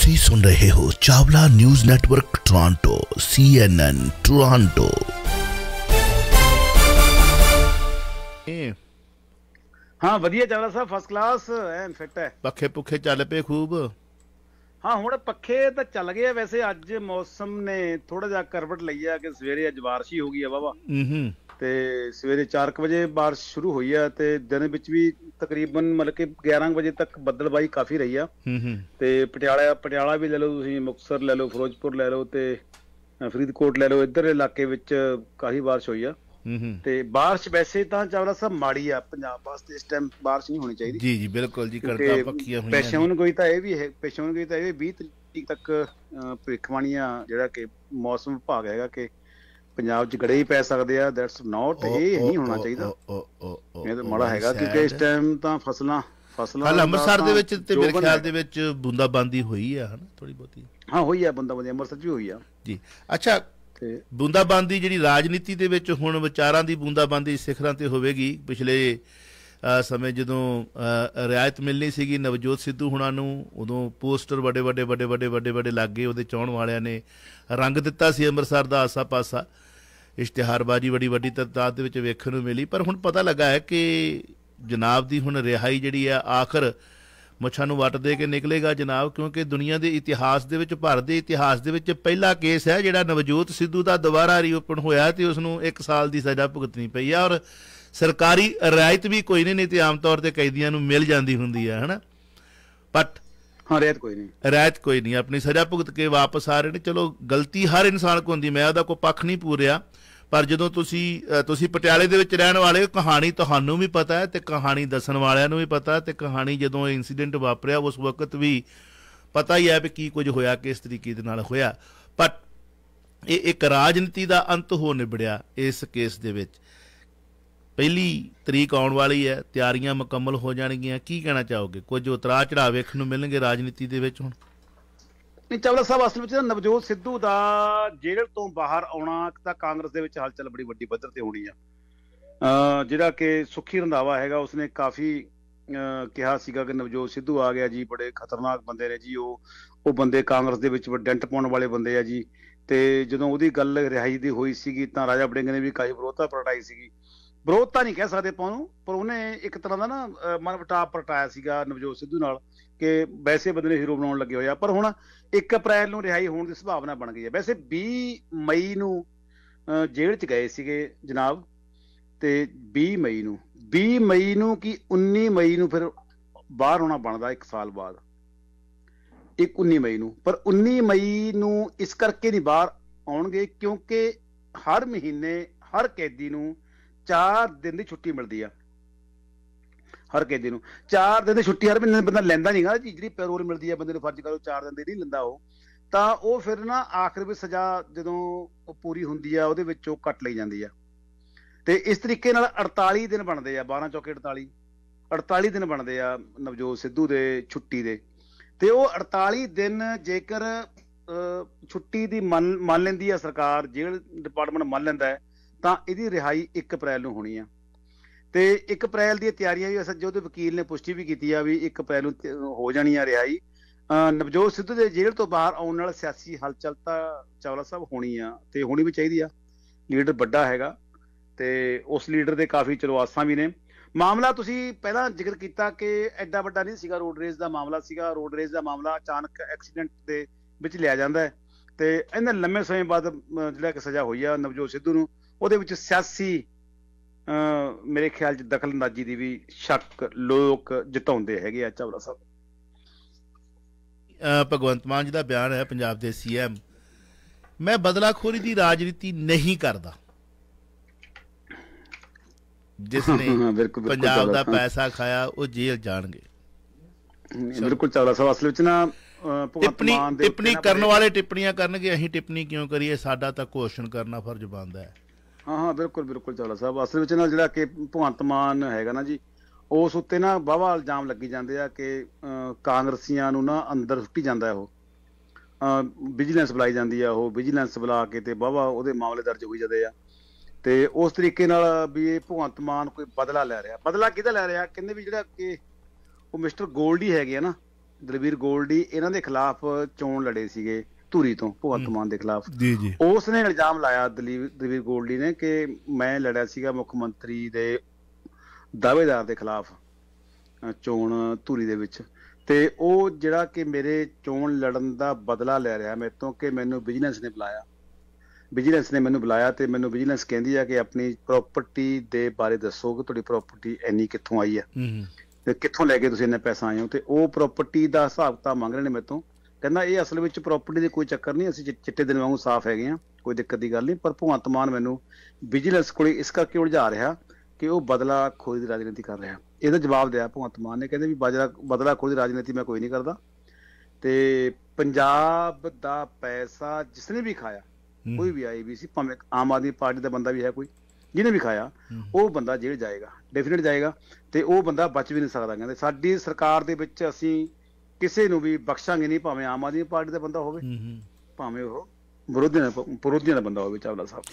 ਤੁਸੀਂ ਸੁਣ ਰਹੇ ਹੋ Chawla news network Toronto CNN Toronto ਹਾਂ ਵਧੀਆ ਚਾਵਲਾ ਸਾਹਿਬ ਫਸਟ ਕਲਾਸ ਐਨ ਫਿੱਟ ਹੈ ਪੱਖੇ ਪੁੱਖੇ ਚੱਲ ਪਏ ਖੂਬ ਹਾਂ ਹੁਣ ਪੱਖੇ ਤਾਂ ਚੱਲ ਗਏ ਵੈਸੇ ਅੱਜ ਮੌਸਮ ਨੇ ਥੋੜਾ ਜਿਹਾ ਕਰਵਟ ਲਈ ਆ ਕਿ ਸਵੇਰੇ ਅੱਜ ਬਾਰਿਸ਼ ਹੀ ਹੋ ਗਈ ਆ ਵਾਵਾ ਹੂੰ ਹੂੰ ਤੇ ਸਵੇਰੇ 4 ਵਜੇ بارش ਸ਼ੁਰੂ ਹੋਈ ਆ ਤੇ ਦਿਨ ਵਿੱਚ ਵੀ ਤਕਰੀਬਨ ਮਤਲਬ ਕਿ 11 ਵਜੇ ਤੱਕ ਬੱਦਲਬਾਈ ਕਾਫੀ ਰਹੀ ਆ ਤੇ ਪਟਿਆਲਾ ਪਟਿਆਲਾ ਵੀ ਲੈ ਲਓ ਤੁਸੀਂ ਮੁਕਸਰ ਲੈ ਲਓ ਫਿਰੋਜ਼ਪੁਰ ਲੈ ਲਓ ਤੇ ਫਰੀਦਕੋਟ ਲੈ ਲਓ ਇੱਧਰ ਇਲਾਕੇ ਵਿੱਚ ਕਾਫੀ بارش ਹੋਈ ਆ ਤੇ بارش ਵੈਸੇ ਤਾਂ ਚਾਵਲਾ ਸਾਹਿਬ ਮਾੜੀ ਆ ਪੰਜਾਬ ਵਾਸਤੇ ਇਸ ਟਾਈਮ بارش ਨਹੀਂ ਹੋਣੀ ਚਾਹੀਦੀ ਜੀ ਜੀ ਬਿਲਕੁਲ ਜੀ ਕਰਤਾ ਪੱਕੀਆਂ ਹੋਈਆਂ ਪੇਸ਼ਾਉਣ ਕੋਈ ਤਾਂ ਇਹ ਵੀ ਹੈ ਪੇਸ਼ਾਉਣ ਕੋਈ ਤਾਂ ਇਹ 20 ਤਰੀਕ ਤੱਕ ਭਵਿੱਖਬਾਣੀਆਂ ਜਿਹੜਾ ਕਿ ਮੌਸਮ ਵਿਭਾਗ ਹੈਗਾ ਕਿ ਪੰਜਾਬ 'ਚ ਗੜੇ ਹੀ ਪੈ ਸਕਦੇ ਆ ਦੈਟਸ ਨਾਟ ਇਹ ਨਹੀਂ ਹੋਣਾ ਚਾਹੀਦਾ ਇਹ ਤਾਂ ਮਾੜਾ ਹੈਗਾ ਕਿਉਂਕਿ ਇਸ ਟਾਈਮ ਤਾਂ ਫਸਲਾਂ ਫਸਲਾਂ ਹਾਂ ਅੰਮ੍ਰਿਤਸਰ ਦੇ ਵਿੱਚ ਤੇ ਮੇਰੇ ਖਿਆਲ ਦੇ ਵਿੱਚ ਬੁੰਦਾਬਾਂਦੀ ਹੋਈ ਆ ਹਨਾ ਥੋੜੀ ਬਹੁਤੀ ਹਾਂ ਹੋਈ ਆ ਬੁੰਦਾਬਾਂਦੀ ਅੰਮ੍ਰਿਤਸਰ 'ਚ ਹੋਈ ਆ ਜੀ ਅੱਛਾ ਬੁੰਦਾਬਾਂਦੀ ਜਿਹੜੀ ਰਾਜਨੀਤੀ ਦੇ ਵਿੱਚ ਹੁਣ ਵਿਚਾਰਾਂ ਦੀ ਬੁੰਦਾਬਾਂਦੀ ਸਿਖਰਾਂ ਤੇ ਹੋਵੇਗੀ ਪਿਛਲੇ ਸਮੇਂ ਜਦੋਂ ਰਿਆਇਤ ਮਿਲਣੀ ਸੀਗੀ ਨਵਜੋਤ ਸਿੱਧੂ ਹੁਣਾਂ ਨੂੰ ਉਦੋਂ ਪੋਸਟਰ ਵੱਡੇ ਵੱਡੇ ਵੱਡੇ ਵੱਡੇ ਵੱਡੇ ਵੱਡੇ ਲੱਗੇ ਉਹਦੇ ਚਾਹਣ ਵਾਲਿਆਂ ਨੇ ਰੰਗ ਦਿੱਤਾ ਸੀ ਅੰਮ੍ਰਿਤਸਰ ਦਾ ਆਸਾ-ਪਾਸਾ ਇਸ਼ਤਿਹਾਰਬਾਜ਼ੀ ਬੜੀ ਵੱਡੀ ਤਦਾਦ ਦੇ ਵਿੱਚ ਵੇਖਣ ਨੂੰ ਮਿਲੀ ਪਰ ਹੁਣ ਪਤਾ ਲੱਗਾ ਹੈ ਕਿ ਜਨਾਬ ਦੀ ਹੁਣ ਰਿਹਾਈ ਜਿਹੜੀ ਆ ਆਖਰ ਮੁੱਛਾਂ ਨੂੰ ਦੇ ਕੇ ਨਿਕਲੇਗਾ ਜਨਾਬ ਕਿਉਂਕਿ ਦੁਨੀਆ ਦੇ ਇਤਿਹਾਸ ਦੇ ਵਿੱਚ ਭਾਰਤ ਦੇ ਇਤਿਹਾਸ ਦੇ ਵਿੱਚ ਪਹਿਲਾ ਕੇਸ ਹੈ ਜਿਹੜਾ ਨਵਜੋਤ ਸਿੱਧੂ ਦਾ ਦੁਬਾਰਾ ਰੀਓਪਨ ਹੋਇਆ ਤੇ ਉਸ ਨੂੰ 1 ਸਾਲ ਦੀ ਸਜ਼ਾ ਭੁਗਤਣੀ ਪਈ ਆ ਔਰ ਸਰਕਾਰੀ ਰਾਇਤ ਵੀ ਕੋਈ ਨਹੀਂ ਨਹੀਂ ਤੇ ਆਮ ਤੌਰ ਤੇ ਕੈਦੀਆਂ ਨੂੰ ਮਿਲ ਜਾਂਦੀ ਹੁੰਦੀ ਆ ਹਨਾ ਬਟ ਹਾਂ ਰਹਿਤ ਕੋਈ ਨਹੀਂ ਰਹਿਤ ਕੋਈ ਨਹੀਂ ਆਪਣੀ ਸਜ਼ਾ ਭੁਗਤ ਕੇ ਵਾਪਸ ਆ ਰਹੇ ਨੇ ਚਲੋ ਗਲਤੀ ਹਰ ਇਨਸਾਨ ਕੋ ਹੁੰਦੀ ਮੈਂ ਉਹਦਾ ਕੋ ਪੱਖ ਨਹੀਂ ਪੂਰਿਆ ਪਰ ਜਦੋਂ ਤੁਸੀਂ ਤੁਸੀਂ ਪਟਿਆਲੇ ਦੇ ਵਿੱਚ ਰਹਿਣ ਵਾਲੇ ਕਹਾਣੀ ਤੁਹਾਨੂੰ ਵੀ ਪਤਾ ਹੈ ਤੇ ਕਹਾਣੀ ਦੱਸਣ ਵਾਲਿਆਂ ਨੂੰ ਵੀ ਪਤਾ ਹੈ ਤੇ ਕਹਾਣੀ ਜਦੋਂ ਇਨਸੀਡੈਂਟ ਵਾਪਰਿਆ ਉਸ ਵਕਤ ਵੀ ਪਤਾ ਹੀ ਹੈ ਕਿ ਕੀ ਕੁਝ ਹੋਇਆ ਕਿਸ ਤਰੀਕੇ ਦੇ ਨਾਲ ਹੋਇਆ ਪਰ ਇਹ ਇੱਕ ਰਾਜਨੀਤੀ ਦਾ ਅੰਤ ਹੋ ਨਿਬੜਿਆ ਇਸ ਕੇਸ ਦੇ ਵਿੱਚ ਪਹਿਲੀ ਤਰੀਕ ਆਉਣ ਵਾਲੀ ਹੈ ਤਿਆਰੀਆਂ ਮੁਕੰਮਲ ਹੋ ਜਾਣਗੀਆਂ ਕੀ ਕਹਿਣਾ ਚਾਹੋਗੇ ਕੁਝ ਉਤਰਾ ਚੜਾ ਵੇਖਣ ਨੂੰ ਮਿਲਣਗੇ ਰਾਜਨੀਤੀ ਦੇ ਵਿੱਚ ਹੁਣ ਨਹੀਂ ਚਾਵਲਾ ਸਾਹਿਬ ਅਸਲ ਵਿੱਚ ਨਵਜੋਤ ਸਿੱਧੂ ਦਾ ਜੇਲ੍ਹ ਤੋਂ ਬਾਹਰ ਆਉਣਾ ਤਾਂ ਕਾਂਗਰਸ ਦੇ ਵਿੱਚ ਹਲਚਲ ਬੜੀ ਵੱਡੀ ਪੱਧਰ ਤੇ ਹੋਣੀ ਆ ਜਿਹੜਾ ਕਿ ਸੁਖੀ ਰੰਦਾਵਾ ਹੈਗਾ ਉਸਨੇ ਕਾਫੀ ਕਿਹਾ ਸੀਗਾ ਕਿ ਨਵਜੋਤ ਸਿੱਧੂ ਆ ਗਿਆ ਜੀ ਬੜੇ ਖਤਰਨਾਕ ਬੰਦੇ ਨੇ ਜੀ ਉਹ ਉਹ ਬੰਦੇ ਕਾਂਗਰਸ ਦੇ ਵਿੱਚ ਡੈਂਟ ਪਾਉਣ ਵਾਲੇ ਬੰਦੇ ਆ ਜੀ ਤੇ ਜਦੋਂ ਉਹਦੀ ਗੱਲ ਰਿਹਾਈ ਦੀ ਹੋਈ ਸੀਗੀ ਤਾਂ ਰਾਜਾ ਬੜਿੰਗ ਨੇ ਵੀ ਕਾਈ ਵਿਰੋਧਤਾ ਪ੍ਰਗਟਾਈ ਸੀਗੀ ਵਿਰੋਧਤਾ ਨਹੀਂ ਕਹਿ ਸਕਦੇ ਪਾਉ ਨੂੰ ਪਰ ਉਹਨੇ ਇੱਕ ਤਰ੍ਹਾਂ ਦਾ ਨਾ ਮਨਵਟਾਅ ਪਰਟਾਇਆ ਸੀਗਾ ਨਵਜੋਤ ਸਿੱਧੂ ਨਾਲ ਕਿ ਵੈਸੇ ਬੰਦੇ ਨੇ ਹੀਰੋ ਬਣਾਉਣ ਲੱਗੇ ਹੋਇਆ ਪਰ ਹੁਣ 1 ਅਪ੍ਰੈਲ ਨੂੰ ਰਿਹਾਈ ਹੋਣ ਦੀ ਸੰਭਾਵਨਾ ਬਣ ਗਈ ਹੈ ਵੈਸੇ 20 ਮਈ ਨੂੰ ਜੇਲ੍ਹ 'ਚ ਗਏ ਸੀਗੇ ਜਨਾਬ ਤੇ 20 ਮਈ ਨੂੰ 20 ਮਈ ਨੂੰ ਕਿ 19 ਮਈ ਨੂੰ ਫਿਰ ਬਾਹਰ ਹੋਣਾ ਬਣਦਾ 1 ਸਾਲ ਬਾਅਦ ਇੱਕ 19 ਮਈ ਨੂੰ ਪਰ 19 ਮਈ ਨੂੰ ਇਸ ਕਰਕੇ ਨਹੀਂ ਬਾਹਰ ਆਉਣਗੇ ਕਿਉਂਕਿ ਹਰ ਮਹੀਨੇ ਹਰ ਕੈਦੀ ਨੂੰ 4 ਦਿਨ ਦੀ ਛੁੱਟੀ ਮਿਲਦੀ ਆ ਹਰ ਕੈਦੀ ਨੂੰ 4 ਦਿਨ ਦੀ ਛੁੱਟੀ ਹਰ ਮਹੀਨੇ ਬੰਦਾ ਲੈਂਦਾ ਨਹੀਂਗਾ ਜਿਹੜੀ ਪੈਰੋਲ ਮਿਲਦੀ ਆ ਬੰਦੇ ਨੂੰ ਫਰਜ਼ ਕਰੋ 4 ਦਿਨ ਦੀ ਨਹੀਂ ਲੈਂਦਾ ਉਹ ਤਾਂ ਉਹ ਫਿਰ ਨਾ ਆਖਰ ਵਿੱਚ ਸਜ਼ਾ ਜਦੋਂ ਉਹ ਪੂਰੀ ਹੁੰਦੀ ਆ ਉਹਦੇ ਵਿੱਚੋਂ ਕੱਟ ਲਈ ਜਾਂਦੀ ਆ ਤੇ ਇਸ ਤਰੀਕੇ ਨਾਲ 48 ਦਿਨ ਬਣਦੇ ਆ 12 ਚੌਕੇ 48 48 ਦਿਨ ਬਣਦੇ ਆ ਨਵਜੋਤ ਸਿੱਧੂ ਦੇ ਛੁੱਟੀ ਦੇ ਤੇ ਉਹ 48 ਦਿਨ ਜੇਕਰ ਛੁੱਟੀ ਦੀ ਮੰਨ ਲੈਂਦੀ ਹੈ ਸਰਕਾਰ ਜੇਲ੍ਹ ਡਿਪਾਰਟਮੈਂਟ ਮੰਨ ਲੈਂਦਾ ਤਾਂ ਇਹਦੀ ਰਿਹਾਈ 1 ਅਪ੍ਰੈਲ ਨੂੰ ਹੋਣੀ ਆ ਤੇ 1 ਅਪ੍ਰੈਲ ਦੀਆਂ ਤਿਆਰੀਆਂ ਵੀ ਅਸਲ ਜਿਹਦੇ ਵਕੀਲ ਨੇ ਪੁਸ਼ਟੀ ਵੀ ਕੀਤੀ ਆ ਵੀ 1 ਅਪ੍ਰੈਲ ਨੂੰ ਹੋ ਜਾਣੀ ਆ ਰਿਹਾਈ ਨਵਜੋਤ ਸਿੱਧੂ ਦੇ ਜੇਲ੍ਹ ਤੋਂ ਬਾਹਰ ਆਉਣ ਨਾਲ ਸਿਆਸੀ ਹਲਚਲ ਤਾਂ ਚਾਵਲਾ ਸਾਹਿਬ ਹੋਣੀ ਆ ਤੇ ਹੋਣੀ ਵੀ ਚਾਹੀਦੀ ਆ ਲੀਡਰ ਵੱਡਾ ਹੈਗਾ ਤੇ ਉਸ ਲੀਡਰ ਦੇ ਕਾਫੀ ਚਲਵਾਸਾਂ ਵੀ ਨੇ ਮਾਮਲਾ ਤੁਸੀਂ ਪਹਿਲਾਂ ਜ਼ਿਕਰ ਕੀਤਾ ਕਿ ਐਡਾ ਵੱਡਾ ਨਹੀਂ ਸੀਗਾ ਰੋਡ ਰੇਸ ਦਾ ਮਾਮਲਾ ਸੀਗਾ ਰੋਡ ਰੇਸ ਦਾ ਮਾਮਲਾ ਅਚਾਨਕ ਐਕਸੀਡੈਂਟ ਦੇ ਵਿੱਚ ਲਿਆ ਜਾਂਦਾ ਹੈ ਤੇ ਇਹਨਾਂ ਲੰਮੇ ਸਮੇਂ ਬਾਅਦ ਜਿਹੜਾ ਕਿ ਸਜ਼ਾ ਹੋਈ ਆ ਨਵਜੋਤ ਸਿੱਧੂ ਨੂੰ ਉਹਦੇ ਵਿੱਚ ਸਿਆਸੀ ਮੇਰੇ ਖਿਆਲ 'ਚ ਦਖਲਅੰਦਾਜ਼ੀ ਦੀ ਵੀ ਸ਼ੱਕ ਲੋਕ ਜਤਾਉਂਦੇ ਹੈਗੇ ਆ ਚਾਵਲਾ ਸਾਹਿਬ ਭਗਵੰਤ ਮਾਨ ਜੀ ਦਾ ਬਿਆਨ ਹੈ ਪੰਜਾਬ ਦੇ ਸੀਐਮ ਮੈਂ ਬਦਲਾਖੋਰੀ ਦੀ ਰਾਜਨੀਤੀ ਨਹੀਂ ਕਰਦਾ ਜਿਸ ਨੇ ਪੰਜਾਬ ਦਾ ਪੈਸਾ ਖਾਇਆ ਉਹ ਜੇਲ੍ਹ ਜਾਣਗੇ ਬਿਲਕੁਲ ਚੌੜਾ ਸਾਹਿਬ ਅਸਲ ਵਿੱਚ ਨਾ ਟਿੱਪਣੀ ਟਿੱਪਣੀ ਕਰਨ ਵਾਲੇ ਟਿੱਪਣੀਆਂ ਕਰਨਗੇ ਅਸੀਂ ਟਿੱਪਣੀ ਕਿਉਂ ਕਰੀਏ ਸਾਡਾ ਤਾਂ ਕੋਸ਼ਣ ਕਰਨਾ ਫਰਜ਼ ਬਣਦਾ ਹੈ ਹਾਂ ਹਾਂ ਬਿਲਕੁਲ ਬਿਲਕੁਲ ਚੌੜਾ ਸਾਹਿਬ ਅਸਲ ਵਿੱਚ ਨਾਲ ਜਿਹੜਾ ਕਿ ਭਗਵੰਤ ਮਾਨ ਹੈਗਾ ਨਾ ਜੀ ਉਸ ਉੱਤੇ ਨਾ ਬਾਵਾ ਇਲਜ਼ਾਮ ਲੱਗੀ ਜਾਂਦੇ ਆ ਕਿ ਕਾਂਗਰਸੀਆਂ ਨੂੰ ਨਾ ਅੰਦਰ ਸੁੱਟੀ ਜਾਂਦਾ ਉਹ ਵਿਜੀਲੈਂਸ ਬੁਲਾਈ ਜਾਂਦੀ ਆ ਉਹ ਵਿਜੀਲੈਂਸ ਬੁਲਾ ਕੇ ਤੇ ਬਾਵਾ ਉਹਦੇ ਮਾਮਲੇ ਦਰਜ ਹੋਈ ਜਾਂਦੇ ਆ ਤੇ ਉਸ ਤਰੀਕੇ ਨਾਲ ਵੀ ਇਹ ਭਗਵੰਤ ਮਾਨ ਕੋਈ ਬਦਲਾ ਲੈ ਰਿਹਾ ਬਦਲਾ ਕਿਹਦਾ ਲੈ ਰਿਹਾ ਕਹਿੰਦੇ ਵੀ ਜਿਹੜਾ ਕਿ ਉਹ ਮਿਸਟਰ ਗੋਲਡੀ ਹੈਗੇ ਆ ਨਾ ਦਲਵੀਰ ਗੋਲਡੀ ਇਹਨਾਂ ਦੇ ਖਿਲਾਫ ਚੋਣ ਲੜੇ ਸੀਗੇ ਧੂਰੀ ਤੋਂ ਭਗਵੰਤ ਮਾਨ ਦੇ ਖਿਲਾਫ ਜੀ ਜੀ ਉਸ ਨੇ ਇਲਜ਼ਾਮ ਲਾਇਆ ਦਲਵੀਰ ਗੋਲਡੀ ਨੇ ਕਿ ਮੈਂ ਲੜਿਆ ਸੀਗਾ ਮੁੱਖ ਮੰਤਰੀ ਦੇ ਦਾਅਵੇਦਾਰ ਦੇ ਖਿਲਾਫ ਚੋਣ ਧੂਰੀ ਦੇ ਵਿੱਚ ਤੇ ਉਹ ਜਿਹੜਾ ਕਿ ਮੇਰੇ ਚੋਣ ਲੜਨ ਦਾ ਬਦਲਾ ਲੈ ਰਿਹਾ ਮੇਰੇ ਤੋਂ ਕਿ ਮੈਨੂੰ ਬਿਜ਼ਨਸ ਨੇ ਬੁਲਾਇਆ ਵਿਜੀਲੈਂਸ ਨੇ ਮੈਨੂੰ ਬੁਲਾਇਆ ਤੇ ਮੈਨੂੰ ਵਿਜੀਲੈਂਸ ਕਹਿੰਦੀ ਆ ਕਿ ਆਪਣੀ ਪ੍ਰਾਪਰਟੀ ਦੇ ਬਾਰੇ ਦੱਸੋ ਕਿ ਤੁਹਾਡੀ ਪ੍ਰਾਪਰਟੀ ਐਨੀ ਕਿੱਥੋਂ ਆਈ ਹੂੰ ਤੇ ਕਿੱਥੋਂ ਲੈ ਕੇ ਤੁਸੀਂ ਇੰਨਾ ਪੈਸਾ ਆਏ ਹੋ ਤੇ ਉਹ ਪ੍ਰਾਪਰਟੀ ਦਾ ਹਿਸਾਬ ਤਾਂ ਮੰਗ ਰਹੇ ਨੇ ਮੇਤੋਂ ਕਹਿੰਦਾ ਇਹ ਅਸਲ ਵਿੱਚ ਪ੍ਰਾਪਰਟੀ ਦੇ ਕੋਈ ਚੱਕਰ ਨਹੀਂ ਅਸੀਂ ਚਿੱਟੇ ਦਿਨ ਵਾਂਗੂ ਸਾਫ਼ ਹੈਗੇ ਆ ਕੋਈ ਦਿੱਕਤ ਦੀ ਗੱਲ ਨਹੀਂ ਪਰ ਭਗਵੰਤ ਮਾਨ ਮੈਨੂੰ ਵਿਜੀਲੈਂਸ ਕੋਲੇ ਇਸ ਕਰਕੇ ਉਲਝਾ ਰਿਹਾ ਕਿ ਉਹ ਬਦਲਾ ਖੋਜ ਦੀ ਰਾਜਨੀਤੀ ਕਰ ਰਿਹਾ ਇਹਦਾ ਜਵਾਬ ਦਿਆ ਭਗਵੰਤ ਮਾਨ ਨੇ ਕਹਿੰਦੇ ਵੀ ਬਦਲਾ ਬਦਲਾ ਖੋਜ ਦੀ ਰਾਜਨੀਤੀ ਮੈਂ ਕੋਈ ਨਹੀਂ ਕਰਦਾ ਤੇ ਪੰਜਾਬ ਦਾ ਪੈਸਾ ਜਿਸਨੇ ਵੀ ਖਾਇਆ ਕੋਈ ਵੀ ਆਏ ਵੀ ਸੀ ਭਾਵੇਂ ਆਮ ਆਦਮੀ ਪਾਰਟੀ ਦਾ ਬੰਦਾ ਵੀ ਹੈ ਕੋਈ ਜਿਹਨੇ ਵੀ ਖਾਇਆ ਉਹ ਬੰਦਾ ਜੇਲ੍ਹ ਜਾਏਗਾ ਡੈਫੀਨਿਟ ਜਾਏਗਾ ਤੇ ਉਹ ਬੰਦਾ ਬਚ ਵੀ ਨਹੀਂ ਸਕਦਾ ਕਹਿੰਦੇ ਸਾਡੀ ਸਰਕਾਰ ਦੇ ਵਿੱਚ ਅਸੀਂ ਕਿਸੇ ਨੂੰ ਵੀ ਬਖਸ਼ਾਂਗੇ ਨਹੀਂ ਭਾਵੇਂ ਆਮ ਆਦਮੀ ਪਾਰਟੀ ਦਾ ਬੰਦਾ ਹੋਵੇ ਭਾਵੇਂ ਉਹ ਨਾ ਵਿਰੋਧੀਆਂ ਦਾ ਬੰਦਾ ਹੋਵੇ ਚਾਵਲਾ ਸਾਹਿਬ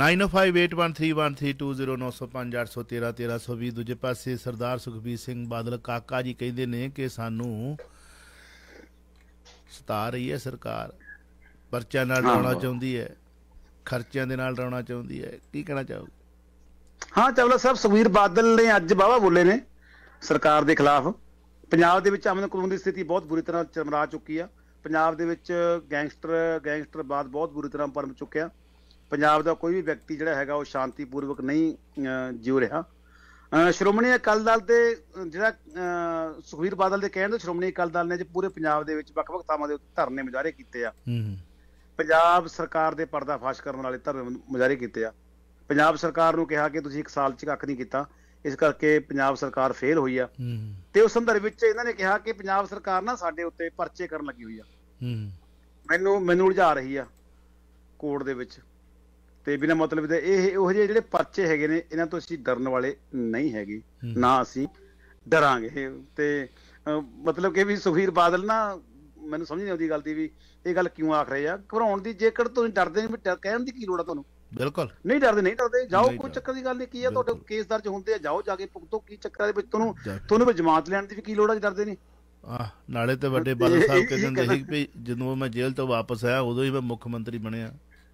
9058131320980581131320 ਦੂਜੇ ਪਾਸੇ ਸਰਦਾਰ ਸੁਖਬੀਰ ਸਿੰਘ ਬਾਦਲ ਕਾਕਾ ਜੀ ਕਹਿੰਦੇ ਨੇ ਕਿ ਸਾਨੂੰ ਸਤਾ ਰਹੀ ਹੈ ਸਰਕਾਰ ਪਰਚਾ ਨਾਲ ਰੌਣਾ ਚਾਹੁੰਦੀ ਹੈ ਖਰਚਿਆਂ ਦੇ ਨਾਲ ਰੌਣਾ ਚਾਹੁੰਦੀ ਹੈ ਕੀ ਕਹਿਣਾ ਚਾਹੋਗੇ ਹਾਂ ਚਵਲਾ ਸਾਹਿਬ ਸੁਖਵੀਰ ਬਾਦਲ ਨੇ ਅੱਜ ਬਾਵਾ ਬੋਲੇ ਨੇ ਸਰਕਾਰ ਦੇ ਖਿਲਾਫ ਪੰਜਾਬ ਦੇ ਵਿੱਚ ਅਮਨ ਕਾਨੂੰਨ ਦੀ ਸਥਿਤੀ ਬਹੁਤ ਬੁਰੀ ਤਰ੍ਹਾਂ ਚਰਮਰਾ ਚੁੱਕੀ ਆ ਪੰਜਾਬ ਦੇ ਵਿੱਚ ਗੈਂਗਸਟਰ ਗੈਂਗਸਟਰ ਬਾਦ ਬਹੁਤ ਬੁਰੀ ਤਰ੍ਹਾਂ ਪਰਮ ਚੁੱਕਿਆ ਪੰਜਾਬ ਦਾ ਕੋਈ ਵੀ ਵਿਅਕਤੀ ਜਿਹੜਾ ਹੈਗਾ ਉਹ ਸ਼ਾਂਤੀਪੂਰਵਕ ਨਹੀਂ ਜਿਉ ਰਿਹਾ ਸ਼੍ਰੋਮਣੀ ਅਕਾਲੀ ਦਲ ਦੇ ਜਿਹੜਾ ਸੁਖਵੀਰ ਬਾਦਲ ਦੇ ਕਹਿਣ ਤੋਂ ਸ਼੍ਰੋਮਣੀ ਅਕਾਲੀ ਦਲ ਨੇ ਜੇ ਪੂਰੇ ਪੰਜਾਬ ਦੇ ਵਿੱਚ ਵੱਖ-ਵੱਖ ਥਾਵਾਂ ਦੇ ਉੱਤੇ ਧਰਨੇ ਮੁਜ਼ਾਹਰੇ ਕੀਤੇ ਆ ਪੰਜਾਬ ਸਰਕਾਰ ਦੇ ਪਰਦਾਫਾਸ਼ ਕਰਨ ਵਾਲੇ ਧਰਮ ਮੁਜਾਰੇ ਕੀਤੇ ਆ ਪੰਜਾਬ ਸਰਕਾਰ ਨੂੰ ਕਿਹਾ ਕਿ ਤੁਸੀਂ 1 ਸਾਲ ਚ ਕੱਖ ਨਹੀਂ ਕੀਤਾ ਇਸ ਕਰਕੇ ਪੰਜਾਬ ਸਰਕਾਰ ਫੇਲ ਹੋਈ ਆ ਤੇ ਉਸ ਸੰਦਰਭ ਵਿੱਚ ਇਹਨਾਂ ਨੇ ਕਿਹਾ ਕਿ ਪੰਜਾਬ ਸਰਕਾਰ ਨਾ ਸਾਡੇ ਉੱਤੇ ਪਰਚੇ ਕਰਨ ਲੱਗੀ ਹੋਈ ਆ ਮੈਨੂੰ ਮੈਨੂੰ ਉਲਝਾ ਰਹੀ ਆ ਕੋਰਟ ਦੇ ਵਿੱਚ ਤੇ ਬਿਨਾਂ ਮਤਲਬ ਦੇ ਇਹ ਉਹ ਜਿਹੜੇ ਪਰਚੇ ਹੈਗੇ ਨੇ ਇਹਨਾਂ ਤੋਂ ਅਸੀਂ ਡਰਨ ਵਾਲੇ ਨਹੀਂ ਹੈਗੇ ਨਾ ਅਸੀਂ ਡਰਾਂਗੇ ਤੇ ਮਤਲਬ ਕਿ ਵੀ ਸੁਖੀਰ ਬਾਦਲ ਨਾ ਮੈਨੂੰ ਸਮਝ ਨਹੀਂ ਆਉਂਦੀ ਗੱਲ ਦੀ ਵੀ ਇਹ ਗੱਲ ਕਿਉਂ ਆਖ ਰਹੇ ਆ ਘਬਰਾਉਣ ਦੀ ਜੇਕਰ ਤੁਸੀਂ ਡਰਦੇ ਨਹੀਂ ਕਹਿਣ ਦੀ ਕੀ ਲੋੜ ਆ ਤੁਹਾਨੂੰ ਬਿਲਕੁਲ ਨਹੀਂ ਡਰਦੇ ਨਹੀਂ ਡਰਦੇ ਜਾਓ ਕੋਈ ਚੱਕਰ ਦੀ ਗੱਲ ਨਹੀਂ ਕੀ ਆ ਤੁਹਾਡੇ ਕੇਸ ਦਰਜ ਹੁੰਦੇ ਆ ਜਾਓ ਜਾ ਕੇ ਪੁਗਤੋ ਕੀ ਚੱਕਰ ਦੇ ਵਿੱਚ ਤੁਹਾਨੂੰ ਤੁਹਾਨੂੰ ਵੀ ਜਮਾਤ ਲੈਣ ਦੀ ਵੀ ਕੀ ਲੋੜ ਆ ਡਰਦੇ ਨਹੀਂ ਆ ਨਾਲੇ ਤੇ ਵੱਡੇ ਬਾਦਲ ਸਾਹਿਬ ਕਹਿੰਦੇ ਸੀ ਵੀ ਜਦੋਂ ਮੈਂ ਜੇਲ੍ਹ ਤੋਂ ਵਾਪਸ ਆਇਆ ਉਦੋਂ ਹੀ ਮੈਂ ਮੁੱਖ ਮੰਤਰੀ ਬਣਿਆ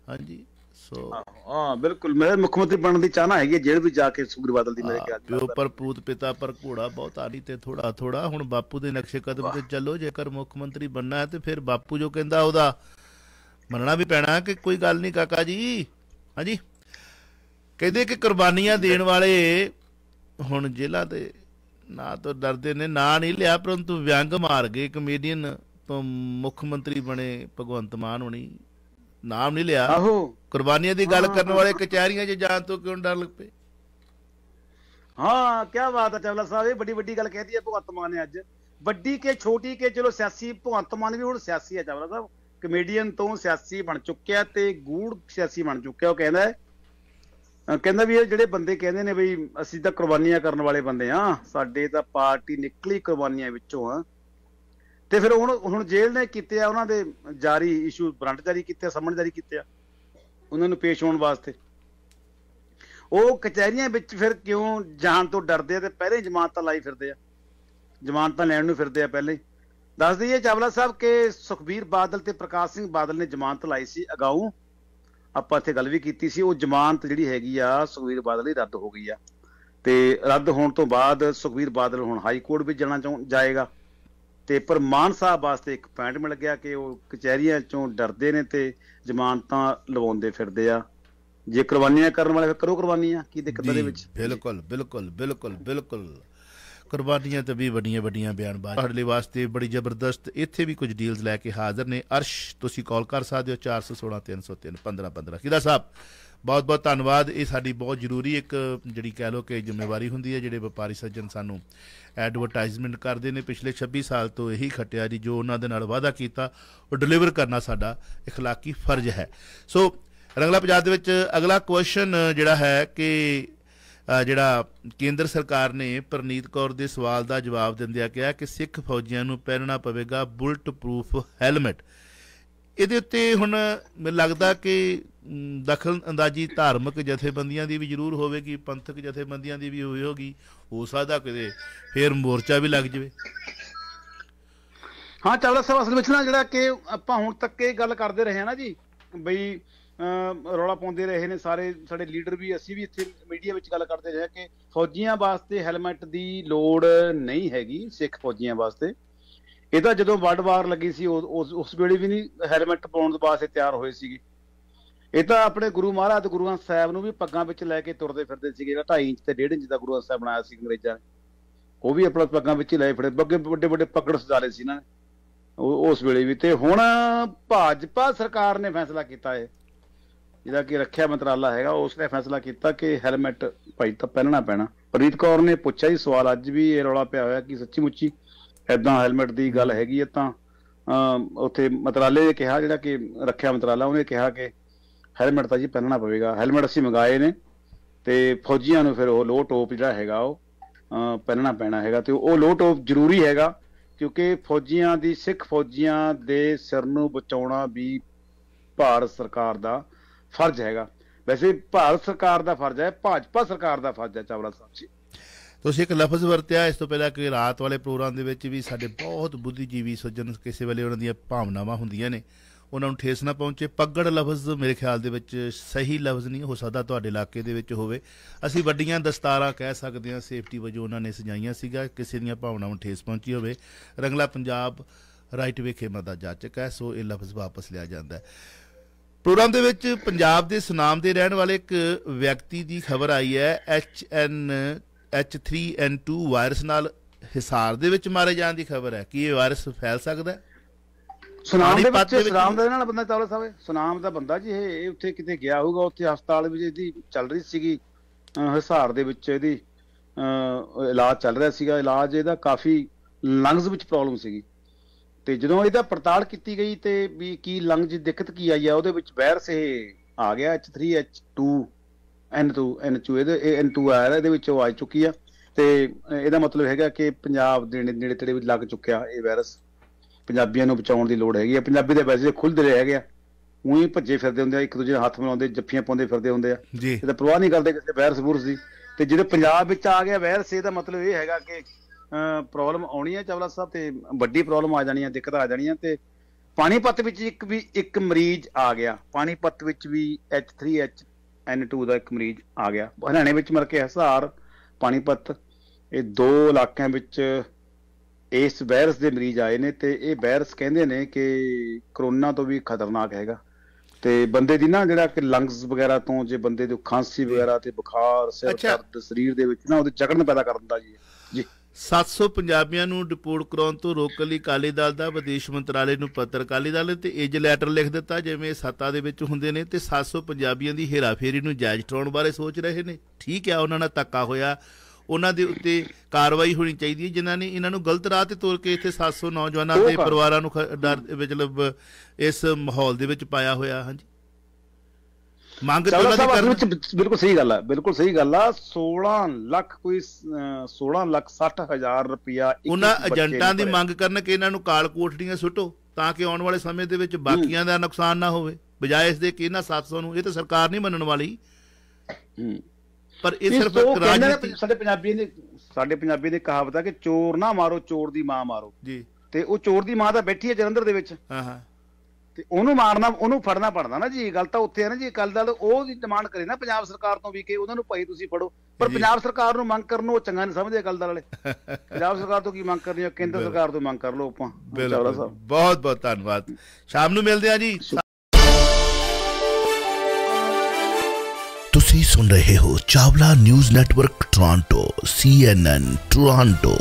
ਹਾਂਜੀ ਸੋ ਹਾਂ ਬਿਲਕੁਲ ਮੈਂ ਮੁੱਖ ਮੰਤਰੀ ਬਣਨ ਦੀ ਚਾਹਨਾ ਹੈਗੀ ਜਿਹੜੇ ਵੀ ਜਾ ਕੇ ਸੁਗਰੀਵਾਦਲ ਦੀ ਮੇਰੇ ਖਿਆਲ ਪਿਓ ਪਰ ਪੂਤ ਪਿਤਾ ਪਰ ਘੋੜਾ ਬਹੁਤ ਆਰੀ ਤੇ ਥੋੜਾ ਥੋੜਾ ਹੁਣ ਬਾਪੂ ਦੇ ਨਕਸ਼ੇ ਕਦਮ ਤੇ ਚੱਲੋ ਜੇਕਰ ਮੁੱਖ ਮੰਤਰੀ ਬੰਨਾ ਹੈ ਤੇ ਫਿਰ ਬਾਪੂ ਜੋ ਕਹਿੰਦਾ ਉਹਦਾ ਮੰਨਣਾ ਵੀ ਪੈਣਾ ਕਿ ਕੋਈ ਗੱਲ ਨਹੀਂ ਕਾਕਾ ਜੀ ਹਾਂਜੀ ਕਹਿੰਦੇ ਕਿ ਕੁਰਬਾਨੀਆਂ ਦੇਣ ਵਾਲੇ ਹੁਣ ਜ਼ਿਲ੍ਹਾ ਦੇ ਨਾਂ ਤੋਂ ਡਰਦੇ ਨੇ ਨਾ ਨਹੀਂ ਲਿਆ ਪਰੰਤੂ ਵਿਅੰਗ ਮਾਰ ਗਏ ਕਮੇਡੀਅਨ ਤੋਂ ਮੁੱਖ ਮੰਤਰੀ ਬਣੇ ਭਗਵੰਤ ਮਾਨ ਹੁਣੀ ਨਾਮ ਨਹੀਂ ਲਿਆ ਆਹੋ ਕੁਰਬਾਨੀਆਂ ਦੀ ਗੱਲ ਕਰਨ ਵਾਲੇ ਕਚਹਿਰੀਆਂ 'ਚ ਜਾਣ ਤੋਂ ਕਿਉਂ ਡਰ ਲੱਗ ਪਏ ਹਾਂ ਕੀ ਬਾਤ ਹੈ ਚਵਲਾ ਸਾਹਿਬ ਇਹ ਵੱਡੀ ਵੱਡੀ ਗੱਲ ਕਹਿਤੀ ਹੈ ਭਗਵੰਤ ਮਾਨ ਨੇ ਅੱਜ ਵੱਡੀ ਕੇ ਛੋਟੀ ਕੇ ਚਲੋ ਸਿਆਸੀ ਭਗਵੰਤ ਮਾਨ ਵੀ ਹੁਣ ਸਿਆਸੀ ਹੈ ਚਵਲਾ ਸਾਹਿਬ ਕਮੇਡੀਅਨ ਤੋਂ ਸਿਆਸੀ ਬਣ ਚੁੱਕਿਆ ਤੇ ਗੂੜ ਸਿਆਸੀ ਬਣ ਚੁੱਕਿਆ ਉਹ ਕਹਿੰਦਾ ਹੈ ਕਹਿੰਦਾ ਵੀ ਇਹ ਜਿਹੜੇ ਬੰਦੇ ਕਹਿੰਦੇ ਨੇ ਬਈ ਅਸੀਂ ਤਾਂ ਕੁਰਬਾਨੀਆਂ ਕਰਨ ਵਾਲੇ ਬੰਦੇ ਆ ਸਾਡੇ ਤਾਂ ਪਾਰਟੀ ਨਿਕਲੀ ਕੁਰਬਾਨੀਆਂ ਵਿੱਚੋਂ ਆ ਤੇ ਫਿਰ ਹੁਣ ਹੁਣ ਜੇਲ੍ਹ ਨੇ ਕੀਤੇ ਆ ਉਹਨਾਂ ਦੇ ਜਾਰੀ ਇਸ਼ੂ ਬਰੰਟ ਜਾਰੀ ਕੀਤੇ ਆ ਸਮਨ ਜਾਰੀ ਕੀਤੇ ਆ ਉਹਨਾਂ ਨੂੰ ਪੇਸ਼ ਹੋਣ ਵਾਸਤੇ ਉਹ ਕਚਹਿਰੀਆਂ ਵਿੱਚ ਫਿਰ ਕਿਉਂ ਜਾਣ ਤੋਂ ਡਰਦੇ ਆ ਤੇ ਪਹਿਲੇ ਤਾਂ ਲਾਈ ਫਿਰਦੇ ਆ ਤਾਂ ਲੈਣ ਨੂੰ ਫਿਰਦੇ ਆ ਪਹਿਲੇ ਦੱਸ ਦਈਏ ਚਾਵਲਾ ਸਾਹਿਬ ਕਿ ਸੁਖਬੀਰ ਬਾਦਲ ਤੇ ਪ੍ਰਕਾਸ਼ ਸਿੰਘ ਬਾਦਲ ਨੇ ਜਮਾਨਤ ਲਾਈ ਸੀ ਅਗਾਊ ਆਪਾਂ ਇੱਥੇ ਗੱਲ ਵੀ ਕੀਤੀ ਸੀ ਉਹ ਜਮਾਨਤ ਜਿਹੜੀ ਹੈਗੀ ਆ ਸੁਖਬੀਰ ਬਾਦਲ ਦੀ ਰੱਦ ਹੋ ਗਈ ਆ ਤੇ ਰੱਦ ਹੋਣ ਤੋਂ ਬਾਅਦ ਸੁਖਬੀਰ ਬਾਦਲ ਹੁਣ ਹਾਈ ਕੋਰਟ ਵਿੱਚ ਜਾਣਾ ਜਾਏਗਾ ਤੇ ਪਰ ਮਾਨ ਸਾਹਿਬ ਵਾਸਤੇ ਇੱਕ ਪੁਆਇੰਟ ਮਿਲ ਗਿਆ ਕਿ ਉਹ ਕਚਹਿਰੀਆਂ ਚੋਂ ਡਰਦੇ ਨੇ ਤੇ ਜ਼ਮਾਨਤਾਂ ਲਵਾਉਂਦੇ ਫਿਰਦੇ ਆ ਜੇ ਕੁਰਬਾਨੀਆਂ ਕਰਨ ਵਾਲੇ ਫਿਰ ਕਰੋ ਕੁਰਬਾਨੀਆਂ ਕੀ ਦਿੱਕਤ ਦੇ ਵਿੱਚ ਬਿਲਕੁਲ ਬਿਲਕੁਲ ਬਿਲਕੁਲ ਬਿਲਕੁਲ ਕੁਰਬਾਨੀਆਂ ਤੇ ਵੀ ਵੱਡੀਆਂ ਵੱਡੀਆਂ ਬਿਆਨਬਾਜ਼ੀ ਸਾਡੇ ਲਈ ਵਾਸਤੇ ਬੜੀ ਜ਼ਬਰਦਸਤ ਇੱਥੇ ਵੀ ਕੁਝ ਡੀਲਸ ਲੈ ਕੇ ਹਾਜ਼ਰ ਨੇ ਅਰਸ਼ ਤੁਸੀਂ ਕਾਲ ਕਰ ਸਕਦੇ ਹੋ 416 303 1515 ਕਿਦਾ ਸਾਹਿਬ ਬਹੁਤ ਬਹੁਤ ਧੰਨਵਾਦ ਇਹ ਸਾਡੀ ਬਹੁਤ ਜ਼ਰੂਰੀ ਇੱਕ ਜਿਹੜੀ ਕਹਿ ਲੋ ਕਿ ਜ਼ਿੰਮੇਵਾਰੀ ਹੁੰਦੀ ਹੈ ਜਿਹੜੇ ਵਪਾਰੀ ਸੱਜਣ ਸਾਨੂੰ ਐਡਵਰਟਾਈਜ਼ਮੈਂਟ ਕਰਦੇ ਨੇ ਪਿਛਲੇ 26 ਸਾਲ ਤੋਂ ਇਹੀ ਖਟਿਆ ਜੀ ਜੋ ਉਹਨਾਂ ਦੇ ਨਾਲ ਵਾਅਦਾ ਕੀਤਾ ਉਹ ਡਿਲੀਵਰ ਕਰਨਾ ਸਾਡਾ اخਲਾਕੀ ਫਰਜ਼ ਹੈ ਸੋ ਰੰਗਲਾ ਪੰਜਾਬ ਦੇ ਵਿੱਚ ਅਗਲਾ ਕੁਐਸਚਨ ਜਿਹੜਾ ਹੈ ਕਿ ਜਿਹੜਾ ਕੇਂਦਰ ਸਰਕਾਰ ਨੇ ਪ੍ਰਨੀਤ ਕੌਰ ਦੇ ਸਵਾਲ ਦਾ ਜਵਾਬ ਦਿੰਦਿਆਂ ਕਿਹਾ ਕਿ ਸਿੱਖ ਫੌਜੀਆਂ ਨੂੰ ਪਹਿਨਣਾ ਪਵੇਗਾ ਬੁਲਟ ਪ੍ਰੂਫ ਹੈਲਮਟ ਇਹਦੇ ਉੱਤੇ ਹੁਣ ਮੈਨੂੰ ਲੱਗਦਾ ਕਿ ਦਖਲ ਅੰਦਾਜ਼ੀ ਧਾਰਮਿਕ ਜਥੇਬੰਦੀਆਂ ਦੀ ਵੀ ਜ਼ਰੂਰ ਹੋਵੇਗੀ ਪੰਥਕ ਜਥੇਬੰਦੀਆਂ ਦੀ ਵੀ ਹੋਈ ਹੋਗੀ ਹੋ ਸਕਦਾ ਕਿਤੇ ਫੇਰ ਮੋਰਚਾ ਵੀ ਲੱਗ ਜਵੇ ਹਾਂ ਚਾਵਲਾ ਸਾਹਿਬ ਅਸਲ ਵਿੱਚ ਨਾ ਜਿਹੜਾ ਕਿ ਆਪਾਂ ਹੁਣ ਤੱਕ ਇਹ ਗੱਲ ਕਰਦੇ ਰਹੇ ਹਾਂ ਨਾ ਜੀ ਬਈ ਰੌਲਾ ਪਾਉਂਦੇ ਰਹੇ ਨੇ ਸਾਰੇ ਸਾਡੇ ਲੀਡਰ ਵੀ ਅਸੀਂ ਵੀ ਇੱਥੇ ਮੀਡੀਆ ਵਿੱਚ ਗੱਲ ਕਰਦੇ ਰਹੇ ਕਿ ਫੌਜੀਆਂ ਵਾਸਤੇ ਹੈਲਮਟ ਦੀ ਲੋੜ ਨਹੀਂ ਹੈਗੀ ਸਿੱਖ ਫੌਜੀਆਂ ਵਾਸਤੇ ਇਹ ਤਾਂ ਜਦੋਂ ਵਰਲਡ ਵਾਰ ਲੱਗੀ ਸੀ ਉਸ ਵੇਲੇ ਵੀ ਨਹੀਂ ਹੈਲਮਟ ਪਾਉਣ ਦੇ ਵਾਸਤੇ ਤਿਆਰ ਹੋਏ ਸੀਗੇ ਇਹ ਤਾਂ ਆਪਣੇ ਗੁਰੂ ਮਹਾਰਾਜ ਗੁਰੂਆਂ ਸਾਹਿਬ ਨੂੰ ਵੀ ਪੱਗਾਂ ਵਿੱਚ ਲੈ ਕੇ ਤੁਰਦੇ ਫਿਰਦੇ ਸੀਗੇ ਜਿਹੜਾ 2.5 ਇੰਚ ਤੇ 1.5 ਇੰਚ ਦਾ ਗੁਰੂ ਸਾਹਿਬ ਬਣਾਇਆ ਸੀ ਅੰਗਰੇਜ਼ਾਂ ਨੇ ਉਹ ਵੀ ਆਪਣਾ ਪੱਗਾਂ ਵਿੱਚ ਹੀ ਫੜੇ ਫਿਰਦੇ ਬੱਗੇ ਵੱਡੇ ਵੱਡੇ ਪਕੜ ਸਜਾਲੇ ਸੀ ਇਹਨਾਂ ਨੇ ਉਸ ਵੇਲੇ ਵੀ ਤੇ ਹੁਣ ਭਾਜਪਾ ਸਰਕਾਰ ਨੇ ਫੈਸਲਾ ਕੀਤਾ ਹੈ ਜਿਹਦਾ ਕਿ ਰੱਖਿਆ ਮੰਤਰਾਲਾ ਹੈਗਾ ਉਸ ਨੇ ਫੈਸਲਾ ਕੀਤਾ ਕਿ ਹੈਲਮਟ ਭਾਈ ਤਾਂ ਪਹਿਨਣਾ ਪੈਣਾ ਪ੍ਰੀਤ ਕੌਰ ਨੇ ਪੁੱਛਿਆ ਹੀ ਸਵਾਲ ਅੱਜ ਵੀ ਇਹ ਰੌਲਾ ਪਿਆ ਹੋਇਆ ਕਿ ਸੱਚੀ ਮੁੱਚੀ ਐਦਾਂ ਹੈਲਮਟ ਦੀ ਗੱਲ ਹੈਗੀ ਹੈ ਤਾਂ ਉੱਥੇ ਮੰਤਰਾਲੇ ਨੇ ਕਿਹਾ ਜਿਹੜਾ ਕਿ ਰੱਖਿਆ ਮੰਤਰਾਲਾ ਉਹਨੇ ਕਿਹਾ ਕਿ ਹੈਲਮਟ ਤਾਂ ਜੀ ਪਹਿਨਣਾ ਪਵੇਗਾ ਹੈਲਮਟ ਅਸੀਂ ਮੰਗਾਏ ਨੇ ਤੇ ਫੌਜੀਆਂ ਨੂੰ ਫਿਰ ਉਹ ਲੋ ਟੋਪ ਜਿਹੜਾ ਹੈਗਾ ਉਹ ਪਹਿਨਣਾ ਪੈਣਾ ਹੈਗਾ ਤੇ ਉਹ ਲੋ ਟੋਪ ਜ਼ਰੂਰੀ ਹੈਗਾ ਕਿਉਂਕਿ ਫੌਜੀਆਂ ਦੀ ਸਿੱਖ ਫੌਜੀਆਂ ਦੇ ਸਿਰ ਨੂੰ ਬਚਾਉਣਾ ਵੀ ਭਾਰਤ ਸਰਕਾਰ ਦਾ ਫਰਜ਼ ਹੈਗਾ ਵੈਸੇ ਭਾਰਤ ਸਰਕਾਰ ਦਾ ਫਰਜ਼ ਹੈ ਭਾਜਪਾ ਸਰਕਾਰ ਦਾ ਫਰਜ਼ ਹੈ ਚਾਵਲਾ ਸਾਹਿਬ ਜੀ ਤੁਸੀਂ ਇੱਕ ਲਫ਼ਜ਼ ਵਰਤਿਆ ਇਸ ਤੋਂ ਪਹਿਲਾਂ ਕਿ ਰਾਤ ਵਾਲੇ ਪ੍ਰੋਗਰਾਮ ਦੇ ਵਿੱਚ ਵੀ ਸਾਡੇ ਬਹੁਤ ਬੁੱਧੀਜੀਵੀ ਸੱਜਣ ਕਿਸੇ ਵੇਲੇ ਉਹਨਾਂ ਦੀਆਂ ਭਾਵਨਾਵਾਂ ਹੁੰਦੀਆਂ ਨੇ ਉਹਨਾਂ ਨੂੰ ਠੇਸ ਨਾ ਪਹੁੰਚੇ ਪੱਗੜ ਲਫ਼ਜ਼ ਮੇਰੇ ਖਿਆਲ ਦੇ ਵਿੱਚ ਸਹੀ ਲਫ਼ਜ਼ ਨਹੀਂ ਹੋ ਸਕਦਾ ਤੁਹਾਡੇ ਇਲਾਕੇ ਦੇ ਵਿੱਚ ਹੋਵੇ ਅਸੀਂ ਵੱਡੀਆਂ ਦਸਤਾਰਾਂ ਕਹਿ ਸਕਦੇ ਹਾਂ ਸੇਫਟੀ ਵਜੋਂ ਉਹਨਾਂ ਨੇ ਸਜਾਈਆਂ ਸੀਗਾ ਕਿਸੇ ਦੀਆਂ ਭਾਵਨਾਵਾਂ ਨੂੰ ਠੇਸ ਪਹੁੰਚੀ ਹੋਵੇ ਰੰਗਲਾ ਪੰਜਾਬ ਰਾਈਟ ਵੇ ਖੇਮਾ ਦਾ ਜਾਚਕ ਹੈ ਸੋ ਇਹ ਲਫ਼ਜ਼ ਵਾਪਸ ਲਿਆ ਜਾਂਦਾ ਹੈ ਪ੍ਰੋਗਰਾਮ ਦੇ ਵਿੱਚ ਪੰਜਾਬ ਦੇ ਸੁਨਾਮ ਦੇ ਰਹਿਣ ਵਾਲੇ ਇੱਕ ਵਿਅਕਤੀ ਦੀ ਖਬਰ ਆਈ ਹੈ ਐਚ ਐਨ H3N2 ਵਾਇਰਸ ਨਾਲ ਹਿਸਾਰ ਦੇ ਵਿੱਚ ਮਾਰੇ ਜਾਣ ਦੀ ਖਬਰ ਹੈ ਕੀ ਇਹ ਵਾਇਰਸ ਫੈਲ ਸਕਦਾ ਹੈ ਸੁਨਾਮ ਦੇ ਵਿੱਚ ਸੁਨਾਮ ਦੇ ਨਾਲ ਬੰਦਾ ਚੌਲਾ ਸਾਹਿਬ ਸੁਨਾਮ ਦਾ ਬੰਦਾ ਜੀ ਇਹ ਉੱਥੇ ਕਿਤੇ ਗਿਆ ਹੋਊਗਾ ਉੱਥੇ ਹਸਪਤਾਲ ਵਿੱਚ ਇਹਦੀ ਚੱਲ ਰਹੀ ਸੀਗੀ ਹਸਾਰ ਦੇ ਵਿੱਚ ਇਹਦੀ ਇਲਾਜ ਚੱਲ ਰਿਹਾ ਸੀਗਾ ਇਲਾਜ ਇਹਦਾ ਕਾਫੀ ਲੰਗਸ ਵਿੱਚ ਪ੍ਰੋਬਲਮ ਸੀਗੀ ਤੇ ਜਦੋਂ ਇਹਦਾ ਪੜਤਾਲ ਕੀਤੀ ਗਈ ਤੇ ਵੀ ਕੀ ਲੰਗਸ ਦੀ ਦਿੱਕਤ ਕੀ ਆਈ ਆ ਉਹਦੇ ਵਿੱਚ ਵਾਇਰਸ ਇਹ ਆ ਗਿਆ H3H2 N2 N2 ਇਹਦੇ N2 ਆ ਰਿਹਾ ਇਹਦੇ ਵਿੱਚ ਉਹ ਆ ਚੁੱਕੀ ਆ ਤੇ ਇਹਦਾ ਮਤਲਬ ਹੈਗਾ ਕਿ ਪੰਜਾਬ ਦੇ ਨੇੜੇ ਤੇੜੇ ਲੱਗ ਚੁੱਕਿਆ ਇਹ ਵਾਇਰਸ ਪੰਜਾਬੀਆਂ ਨੂੰ ਬਚਾਉਣ ਦੀ ਲੋੜ ਹੈਗੀ ਆ ਪੰਜਾਬੀ ਦੇ ਵੈਸੇ ਖੁੱਲ੍ਹਦੇ ਹੈਗੇ ਆ ਉਹੀ ਭੱਜੇ ਫਿਰਦੇ ਹੁੰਦੇ ਆ ਇੱਕ ਦੂਜੇ ਹੱਥ ਮਿਲਾਉਂਦੇ ਜੱਫੀਆਂ ਪਾਉਂਦੇ ਫਿਰਦੇ ਹੁੰਦੇ ਆ ਇਹ ਤਾਂ ਪਰਵਾਹ ਨਹੀਂ ਕਰਦੇ ਕਿਸੇ ਵੈਰਸ ਵੂਰਸ ਦੀ ਤੇ ਜਿਹੜੇ ਪੰਜਾਬ ਵਿੱਚ ਆ ਗਿਆ ਵੈਰਸ ਇਹਦਾ ਮਤਲਬ ਇਹ ਹੈਗਾ ਕਿ ਪ੍ਰੋਬਲਮ ਆਉਣੀ ਹੈ ਚਾਵਲਾ ਸਾਹਿਬ ਤੇ ਵੱਡੀ ਪ੍ਰੋਬਲਮ ਆ ਜਾਣੀ ਹੈ ਦਿੱਕਤ ਆ ਜਾਣੀ ਹੈ ਤੇ ਪਾਣੀਪਤ ਵਿੱਚ ਇੱਕ ਵੀ ਇੱਕ ਮਰੀਜ਼ ਆ ਗਿਆ ਪਾਣੀਪਤ ਵਿੱਚ ਵੀ H3H N2 ਦਾ ਇੱਕ ਮਰੀਜ਼ ਆ ਗਿਆ ਹਰਿਆਣੇ ਵਿੱਚ ਮਰ ਕੇ ਹਸਾਰ ਪਾਣੀਪਤ ਇਹ ਦੋ ਇਲਾਕਿਆਂ ਵਿੱਚ ਇਸ ਵਾਇਰਸ ਦੇ ਮਰੀਜ਼ ਆਏ ਨੇ ਤੇ ਇਹ ਵਾਇਰਸ ਕਹਿੰਦੇ ਨੇ ਕਿ ਕਰੋਨਾ ਤੋਂ ਵੀ ਖਤਰਨਾਕ ਹੈਗਾ ਤੇ ਬੰਦੇ ਦੀ ਨਾ ਜਿਹੜਾ ਕਿ ਲੰਗਸ ਵਗੈਰਾ ਤੋਂ ਜੇ ਬੰਦੇ ਦੇ ਖਾਂਸੀ ਵਗੈਰਾ ਤੇ ਬੁਖਾਰ ਸਿਰ ਦਰਦ ਸਰੀਰ ਦੇ ਵਿੱਚ ਨਾ ਉਹਦੇ ਜਕੜਨ ਪੈਦਾ ਕਰ ਦਿੰਦਾ ਜੀ ਜੀ 700 ਪੰਜਾਬੀਆਂ ਨੂੰ ਡਿਪੋਰਟ ਕਰਾਉਣ ਤੋਂ ਰੋਕਣ ਲਈ ਕਾਲੀ ਦਲ ਦਾ ਵਿਦੇਸ਼ ਮੰਤਰਾਲੇ ਨੂੰ ਪੱਤਰ ਕਾਲੀ ਦਲ ਤੇ ਏਜ ਲੈਟਰ ਲਿਖ ਦਿੱਤਾ ਜਿਵੇਂ ਸੱਤਾ ਦੇ ਵਿੱਚ ਹੁੰਦੇ ਨੇ ਤੇ 700 ਪੰਜਾਬੀਆਂ ਦੀ ਹੇਰਾਫੇਰੀ ਨੂੰ ਜਾਇਜ਼ ਠਾਉਣ ਬਾਰੇ ਸੋਚ ਰਹੇ ਨੇ ਠੀਕ ਹੈ ਉਹਨਾਂ ਨਾਲ ਤੱਕਾ ਹੋਇਆ ਉਹਨਾਂ ਦੇ ਉੱਤੇ ਕਾਰਵਾਈ ਹੋਣੀ ਚਾਹੀਦੀ ਹੈ ਜਿਨ੍ਹਾਂ ਨੇ ਇਹਨਾਂ ਨੂੰ ਗਲਤ ਰਾਹ ਤੇ ਤੋਰ ਕੇ ਇੱਥੇ 700 ਨੌਜਵਾਨਾਂ ਦੇ ਪਰਿਵਾਰਾਂ ਨੂੰ ਡਰ ਮਤਲਬ ਇਸ ਮਾਹੌਲ ਦੇ ਵਿੱਚ ਪਾਇਆ ਹੋਇਆ ਹਾਂਜੀ ਮੰਗ ਤੇ ਉਹਨਾਂ ਦੀ ਕਰਨ ਬਿਲਕੁਲ ਸਹੀ ਗੱਲ ਆ ਬਿਲਕੁਲ ਸਹੀ ਗੱਲ ਆ 16 ਲੱਖ ਕੋਈ 16 ਲੱਖ 60 ਹਜ਼ਾਰ ਰੁਪਇਆ ਉਹਨਾਂ ਏਜੰਟਾਂ ਦੀ ਮੰਗ ਕਰਨ ਕਿ ਇਹਨਾਂ ਨੂੰ ਕਾਲ ਕੋਠੜੀਆਂ ਸੁੱਟੋ ਤਾਂ ਕਿ ਆਉਣ ਵਾਲੇ ਸਮੇਂ ਦੇ ਵਿੱਚ ਬਾਕੀਆਂ ਦਾ ਨੁਕਸਾਨ ਨਾ ਹੋਵੇ ਬਜਾਏ ਇਸ ਦੇ ਕਿ ਇਹਨਾਂ 700 ਨੂੰ ਇਹ ਤਾਂ ਸਰਕਾਰ ਨਹੀਂ ਮੰਨਣ ਵਾਲੀ ਹੂੰ ਪਰ ਇਹ ਸਿਰਫ ਰਾਜਨੀਤੀ ਸਾਡੇ ਪੰਜਾਬੀ ਨੇ ਸਾਡੇ ਪੰਜਾਬੀ ਦੇ ਕਹਾਵਤ ਆ ਕਿ ਚੋਰ ਨਾ ਮਾਰੋ ਚੋਰ ਦੀ ਮਾਂ ਮਾਰੋ ਜੀ ਤੇ ਉਹ ਚੋਰ ਦੀ ਮਾਂ ਤਾਂ ਬੈਠੀ ਹੈ ਜਲੰਧਰ ਦੇ ਵਿੱਚ ਹਾਂ ਹਾਂ ਤੇ ਉਹਨੂੰ ਮਾਰਨਾ ਉਹਨੂੰ ਫੜਨਾ ਪੜਦਾ ਨਾ ਜੀ ਇਹ ਗੱਲ ਤਾਂ ਉੱਥੇ ਹੈ ਨਾ ਜੀ ਕੱਲ ਦਾ ਉਹ ਦੀ ਡਿਮਾਂਡ ਕਰੇ ਨਾ ਪੰਜਾਬ ਸਰਕਾਰ ਤੋਂ ਵੀ ਕਿ ਉਹਨਾਂ ਨੂੰ ਭਾਈ ਤੁਸੀਂ ਫੜੋ ਪਰ ਪੰਜਾਬ ਸਰਕਾਰ ਨੂੰ ਮੰਗ ਕਰਨ ਉਹ ਚੰਗਾ ਨਹੀਂ ਸਮਝਦੇ ਕੱਲ ਦਾ ਵਾਲੇ ਪੰਜਾਬ ਸਰਕਾਰ ਤੋਂ ਕੀ ਮੰਗ ਕਰਨੀ ਹੈ ਕੇਂਦਰ ਸਰਕਾਰ ਤੋਂ ਮੰਗ ਕਰ ਲਓ ਆਪਾਂ ਬਿਲਕੁਲ ਸਾਹਿਬ ਬਹੁਤ ਬਹੁਤ ਧੰਨਵਾਦ ਸ਼ਾਮ ਨੂੰ ਮਿਲਦੇ ਆ ਜੀ ਤੁਸੀਂ ਸੁਣ ਰਹੇ ਹੋ Chawla news network Toronto CNN Toronto